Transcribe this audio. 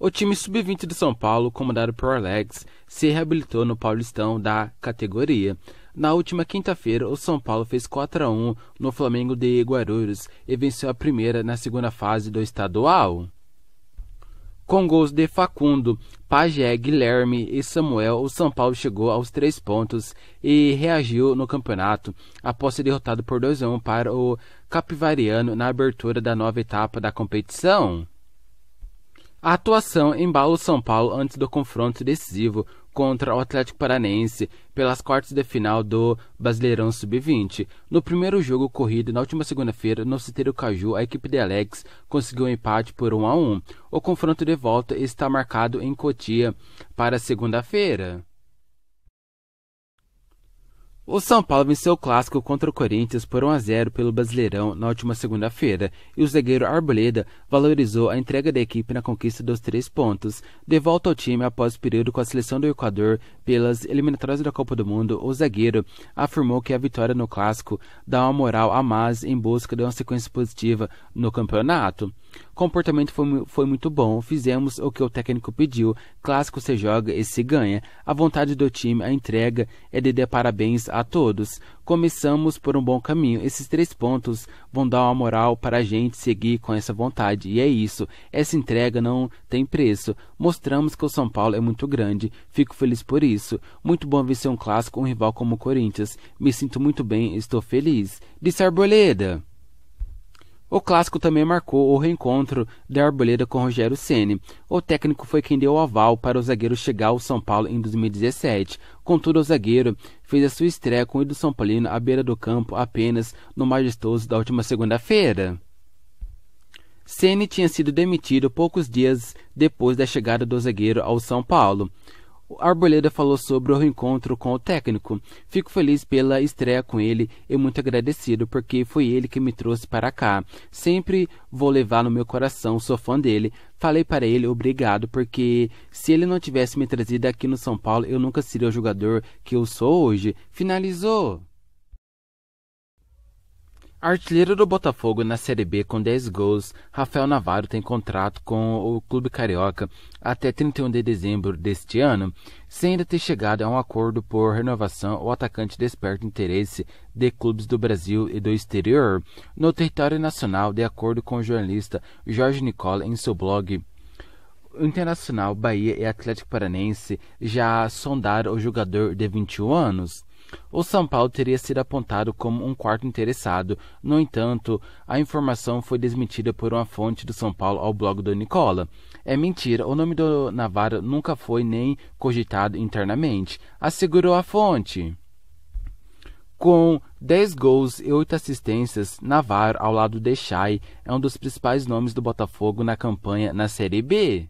O time sub-20 de São Paulo, comandado por Alex, se reabilitou no Paulistão da categoria, na última quinta-feira, o São Paulo fez 4 a 1 no Flamengo de Guarulhos e venceu a primeira na segunda fase do estadual. Com gols de Facundo, Pajé, Guilherme e Samuel, o São Paulo chegou aos três pontos e reagiu no campeonato após ser derrotado por 2 a 1 para o Capivariano na abertura da nova etapa da competição. A atuação embala o São Paulo antes do confronto decisivo contra o Atlético Paranense pelas quartas de final do Brasileirão Sub-20. No primeiro jogo ocorrido na última segunda-feira no Citeiro Caju, a equipe de Alex conseguiu um empate por 1 a 1. O confronto de volta está marcado em Cotia para segunda-feira. O São Paulo venceu o clássico contra o Corinthians por 1 a 0 pelo Brasileirão na última segunda-feira e o zagueiro Arboleda valorizou a entrega da equipe na conquista dos três pontos. De volta ao time após o período com a seleção do Equador pelas eliminatórias da Copa do Mundo, o zagueiro afirmou que a vitória no clássico dá uma moral a mais em busca de uma sequência positiva no campeonato comportamento foi, foi muito bom, fizemos o que o técnico pediu. Clássico se joga e se ganha. A vontade do time, a entrega é de dar parabéns a todos. Começamos por um bom caminho. Esses três pontos vão dar uma moral para a gente seguir com essa vontade. E é isso. Essa entrega não tem preço. Mostramos que o São Paulo é muito grande. Fico feliz por isso. Muito bom vencer um clássico, um rival como o Corinthians. Me sinto muito bem, estou feliz. Disse Arboleda. O clássico também marcou o reencontro da Arboleda com Rogério Ceni. O técnico foi quem deu o aval para o zagueiro chegar ao São Paulo em 2017. Contudo, o zagueiro fez a sua estreia com o Ido São Paulino à beira do campo apenas no majestoso da última segunda-feira. Ceni tinha sido demitido poucos dias depois da chegada do zagueiro ao São Paulo. Arboleda falou sobre o reencontro com o técnico. Fico feliz pela estreia com ele e muito agradecido porque foi ele que me trouxe para cá. Sempre vou levar no meu coração, sou fã dele. Falei para ele obrigado porque se ele não tivesse me trazido aqui no São Paulo, eu nunca seria o jogador que eu sou hoje. Finalizou. Artilheiro do Botafogo na Série B com 10 gols, Rafael Navarro tem contrato com o clube carioca até 31 de dezembro deste ano, sem ainda ter chegado a um acordo por renovação. O atacante desperta interesse de clubes do Brasil e do exterior no território nacional, de acordo com o jornalista Jorge Nicola em seu blog Internacional, Bahia e Atlético Paranense já sondaram o jogador de 21 anos. O São Paulo teria sido apontado como um quarto interessado. No entanto, a informação foi desmentida por uma fonte do São Paulo ao blog do Nicola. É mentira, o nome do Navarro nunca foi nem cogitado internamente, assegurou a fonte. Com 10 gols e 8 assistências, Navarro, ao lado de Chay, é um dos principais nomes do Botafogo na campanha na Série B.